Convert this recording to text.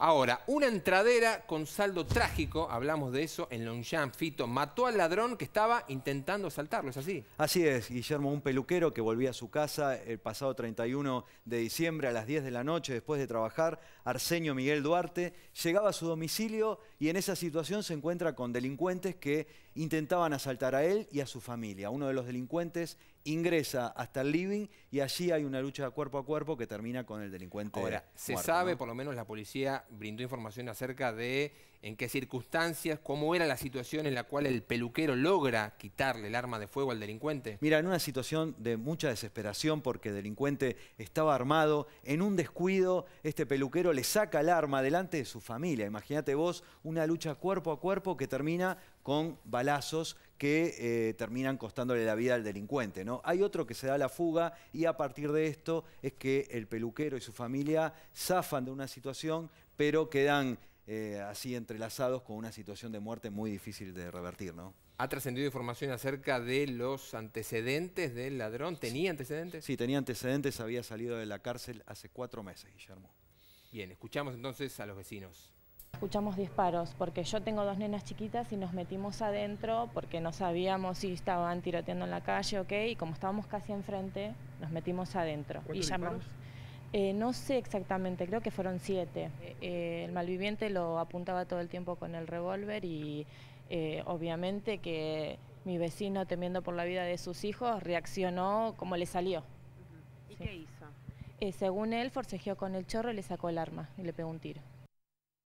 Ahora, una entradera con saldo trágico, hablamos de eso, en Longchamp, Fito, mató al ladrón que estaba intentando saltarlo, ¿es así? Así es, Guillermo, un peluquero que volvía a su casa el pasado 31 de diciembre a las 10 de la noche después de trabajar, Arsenio Miguel Duarte, llegaba a su domicilio y en esa situación se encuentra con delincuentes que intentaban asaltar a él y a su familia. Uno de los delincuentes ingresa hasta el living y allí hay una lucha cuerpo a cuerpo que termina con el delincuente. Ahora, se sabe, por lo menos la policía brindó información acerca de en qué circunstancias, cómo era la situación en la cual el peluquero logra quitarle el arma de fuego al delincuente. Mira, en una situación de mucha desesperación porque el delincuente estaba armado, en un descuido este peluquero le saca el arma delante de su familia. Imagínate vos una lucha cuerpo a cuerpo que termina con balazos que eh, terminan costándole la vida al delincuente. ¿no? Hay otro que se da la fuga y a partir de esto es que el peluquero y su familia zafan de una situación, pero quedan eh, así entrelazados con una situación de muerte muy difícil de revertir. ¿no? ¿Ha trascendido información acerca de los antecedentes del ladrón? ¿Tenía antecedentes? Sí, tenía antecedentes, había salido de la cárcel hace cuatro meses, Guillermo. Bien, escuchamos entonces a los vecinos escuchamos disparos, porque yo tengo dos nenas chiquitas y nos metimos adentro porque no sabíamos si estaban tiroteando en la calle o y como estábamos casi enfrente, nos metimos adentro. y llamamos. Eh, no sé exactamente, creo que fueron siete. Eh, el malviviente lo apuntaba todo el tiempo con el revólver y eh, obviamente que mi vecino, temiendo por la vida de sus hijos, reaccionó como le salió. ¿Y qué hizo? según él, forcejeó con el chorro y le sacó el arma y le pegó un tiro.